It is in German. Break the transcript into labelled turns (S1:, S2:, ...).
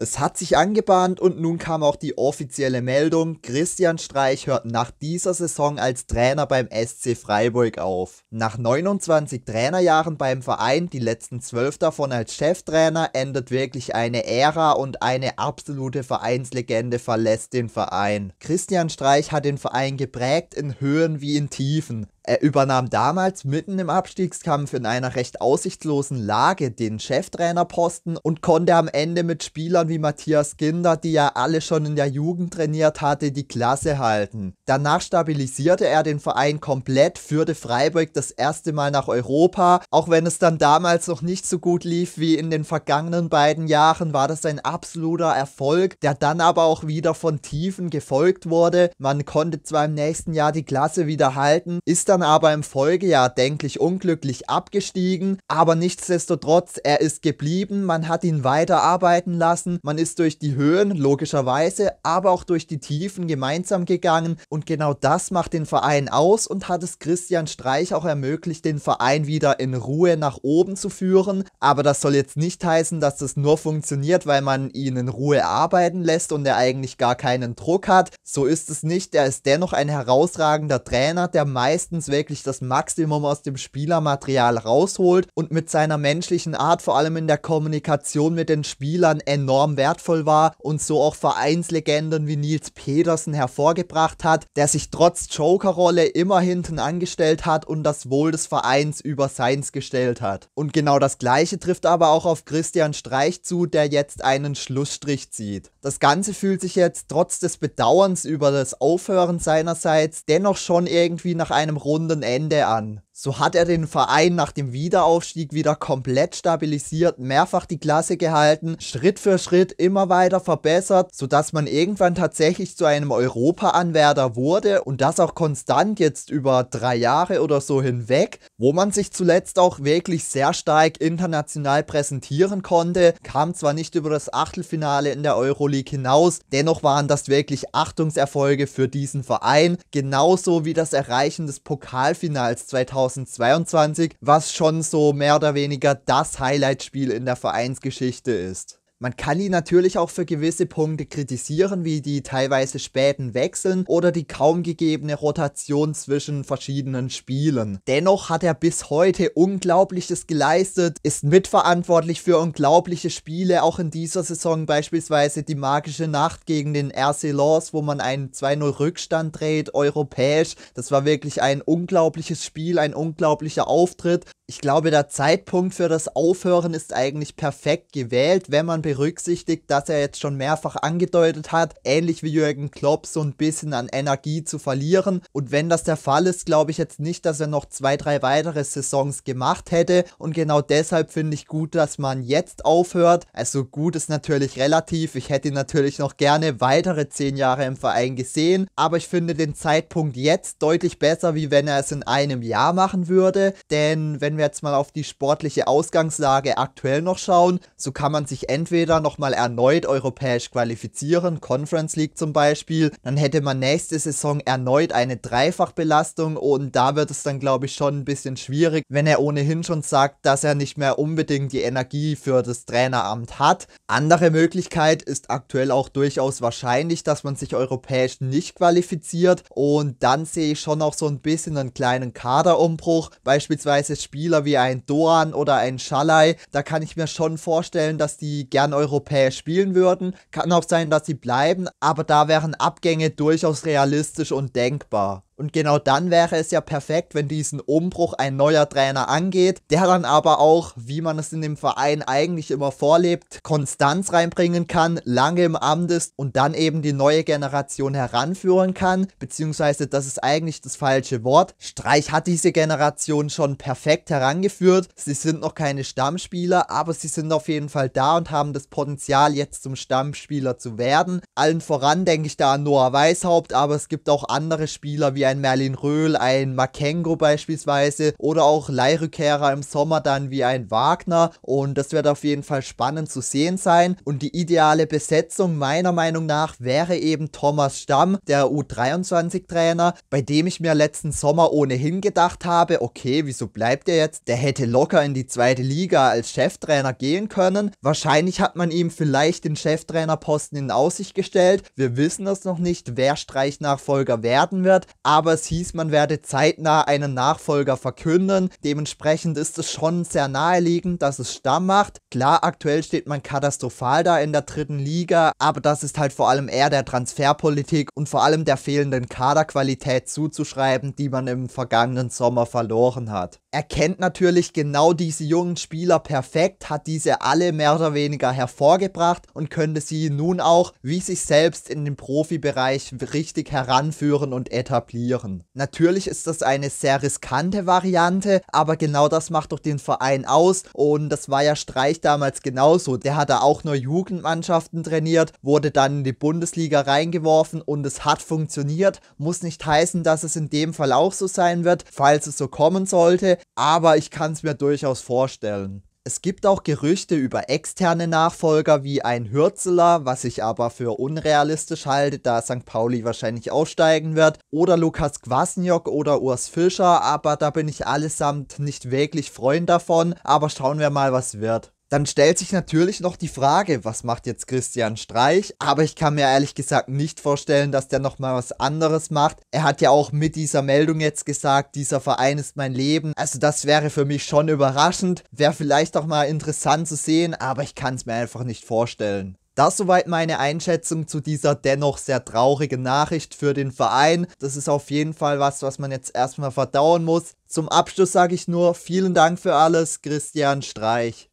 S1: Es hat sich angebahnt und nun kam auch die offizielle Meldung, Christian Streich hört nach dieser Saison als Trainer beim SC Freiburg auf. Nach 29 Trainerjahren beim Verein, die letzten 12 davon als Cheftrainer, endet wirklich eine Ära und eine absolute Vereinslegende verlässt den Verein. Christian Streich hat den Verein geprägt in Höhen wie in Tiefen. Er übernahm damals mitten im Abstiegskampf in einer recht aussichtslosen Lage den Cheftrainerposten und konnte am Ende mit Spielern wie Matthias Ginder, die er alle schon in der Jugend trainiert hatte, die Klasse halten. Danach stabilisierte er den Verein komplett, führte Freiburg das erste Mal nach Europa. Auch wenn es dann damals noch nicht so gut lief wie in den vergangenen beiden Jahren, war das ein absoluter Erfolg, der dann aber auch wieder von Tiefen gefolgt wurde. Man konnte zwar im nächsten Jahr die Klasse wieder halten, ist dann dann aber im Folgejahr denklich unglücklich abgestiegen, aber nichtsdestotrotz, er ist geblieben, man hat ihn weiter arbeiten lassen, man ist durch die Höhen logischerweise, aber auch durch die Tiefen gemeinsam gegangen und genau das macht den Verein aus und hat es Christian Streich auch ermöglicht, den Verein wieder in Ruhe nach oben zu führen, aber das soll jetzt nicht heißen, dass das nur funktioniert, weil man ihn in Ruhe arbeiten lässt und er eigentlich gar keinen Druck hat. So ist es nicht, er ist dennoch ein herausragender Trainer, der meistens Williams wirklich das Maximum aus dem Spielermaterial rausholt und mit seiner menschlichen Art, vor allem in der Kommunikation mit den Spielern, enorm wertvoll war und so auch Vereinslegenden wie Nils Pedersen hervorgebracht hat, der sich trotz Jokerrolle immer hinten angestellt hat und das Wohl des Vereins über seins gestellt hat. Und genau das gleiche trifft aber auch auf Christian Streich zu, der jetzt einen Schlussstrich zieht. Das Ganze fühlt sich jetzt trotz des Bedauerns über das Aufhören seinerseits dennoch schon irgendwie nach einem runden Ende an. So hat er den Verein nach dem Wiederaufstieg wieder komplett stabilisiert, mehrfach die Klasse gehalten, Schritt für Schritt immer weiter verbessert, sodass man irgendwann tatsächlich zu einem Europa-Anwärter wurde und das auch konstant jetzt über drei Jahre oder so hinweg, wo man sich zuletzt auch wirklich sehr stark international präsentieren konnte, kam zwar nicht über das Achtelfinale in der Euroleague hinaus, dennoch waren das wirklich Achtungserfolge für diesen Verein, genauso wie das Erreichen des Pokalfinals 2000 2022, was schon so mehr oder weniger das Highlight-Spiel in der Vereinsgeschichte ist. Man kann ihn natürlich auch für gewisse Punkte kritisieren, wie die teilweise späten Wechseln oder die kaum gegebene Rotation zwischen verschiedenen Spielen. Dennoch hat er bis heute Unglaubliches geleistet, ist mitverantwortlich für unglaubliche Spiele, auch in dieser Saison beispielsweise die magische Nacht gegen den RC Laws, wo man einen 2-0 Rückstand dreht, europäisch. Das war wirklich ein unglaubliches Spiel, ein unglaublicher Auftritt ich glaube, der Zeitpunkt für das Aufhören ist eigentlich perfekt gewählt, wenn man berücksichtigt, dass er jetzt schon mehrfach angedeutet hat, ähnlich wie Jürgen Klopp so ein bisschen an Energie zu verlieren. Und wenn das der Fall ist, glaube ich jetzt nicht, dass er noch zwei, drei weitere Saisons gemacht hätte. Und genau deshalb finde ich gut, dass man jetzt aufhört. Also gut ist natürlich relativ. Ich hätte ihn natürlich noch gerne weitere zehn Jahre im Verein gesehen. Aber ich finde den Zeitpunkt jetzt deutlich besser, wie wenn er es in einem Jahr machen würde. Denn wenn wir jetzt mal auf die sportliche Ausgangslage aktuell noch schauen, so kann man sich entweder nochmal erneut europäisch qualifizieren, Conference League zum Beispiel, dann hätte man nächste Saison erneut eine Dreifachbelastung und da wird es dann glaube ich schon ein bisschen schwierig, wenn er ohnehin schon sagt, dass er nicht mehr unbedingt die Energie für das Traineramt hat. Andere Möglichkeit ist aktuell auch durchaus wahrscheinlich, dass man sich europäisch nicht qualifiziert und dann sehe ich schon auch so ein bisschen einen kleinen Kaderumbruch, beispielsweise Spiele Spieler wie ein Doan oder ein Schalai, da kann ich mir schon vorstellen, dass die gern europäisch spielen würden. Kann auch sein, dass sie bleiben, aber da wären Abgänge durchaus realistisch und denkbar. Und genau dann wäre es ja perfekt, wenn diesen Umbruch ein neuer Trainer angeht, der dann aber auch, wie man es in dem Verein eigentlich immer vorlebt, Konstanz reinbringen kann, lange im Amt ist und dann eben die neue Generation heranführen kann, beziehungsweise das ist eigentlich das falsche Wort. Streich hat diese Generation schon perfekt herangeführt. Sie sind noch keine Stammspieler, aber sie sind auf jeden Fall da und haben das Potenzial, jetzt zum Stammspieler zu werden. Allen voran denke ich da an Noah Weishaupt, aber es gibt auch andere Spieler wie ein Merlin Röhl, ein Makengo beispielsweise oder auch Leihrückkehrer im Sommer dann wie ein Wagner und das wird auf jeden Fall spannend zu sehen sein und die ideale Besetzung meiner Meinung nach wäre eben Thomas Stamm, der U23-Trainer, bei dem ich mir letzten Sommer ohnehin gedacht habe, okay, wieso bleibt er jetzt? Der hätte locker in die zweite Liga als Cheftrainer gehen können. Wahrscheinlich hat man ihm vielleicht den Cheftrainerposten in Aussicht gestellt. Wir wissen das noch nicht, wer Streichnachfolger werden wird, aber aber es hieß, man werde zeitnah einen Nachfolger verkünden. Dementsprechend ist es schon sehr naheliegend, dass es Stamm macht. Klar, aktuell steht man katastrophal da in der dritten Liga, aber das ist halt vor allem eher der Transferpolitik und vor allem der fehlenden Kaderqualität zuzuschreiben, die man im vergangenen Sommer verloren hat er kennt natürlich genau diese jungen Spieler perfekt, hat diese alle mehr oder weniger hervorgebracht und könnte sie nun auch wie sich selbst in den Profibereich richtig heranführen und etablieren. Natürlich ist das eine sehr riskante Variante, aber genau das macht doch den Verein aus und das war ja Streich damals genauso. Der hat da auch nur Jugendmannschaften trainiert, wurde dann in die Bundesliga reingeworfen und es hat funktioniert. Muss nicht heißen, dass es in dem Fall auch so sein wird. Falls es so kommen sollte, aber ich kann es mir durchaus vorstellen. Es gibt auch Gerüchte über externe Nachfolger wie ein Hürzeler, was ich aber für unrealistisch halte, da St. Pauli wahrscheinlich aussteigen wird, oder Lukas Kwasniok oder Urs Fischer, aber da bin ich allesamt nicht wirklich Freund davon, aber schauen wir mal, was wird dann stellt sich natürlich noch die Frage, was macht jetzt Christian Streich? Aber ich kann mir ehrlich gesagt nicht vorstellen, dass der nochmal was anderes macht. Er hat ja auch mit dieser Meldung jetzt gesagt, dieser Verein ist mein Leben. Also das wäre für mich schon überraschend. Wäre vielleicht auch mal interessant zu sehen, aber ich kann es mir einfach nicht vorstellen. Das soweit meine Einschätzung zu dieser dennoch sehr traurigen Nachricht für den Verein. Das ist auf jeden Fall was, was man jetzt erstmal verdauen muss. Zum Abschluss sage ich nur, vielen Dank für alles, Christian Streich.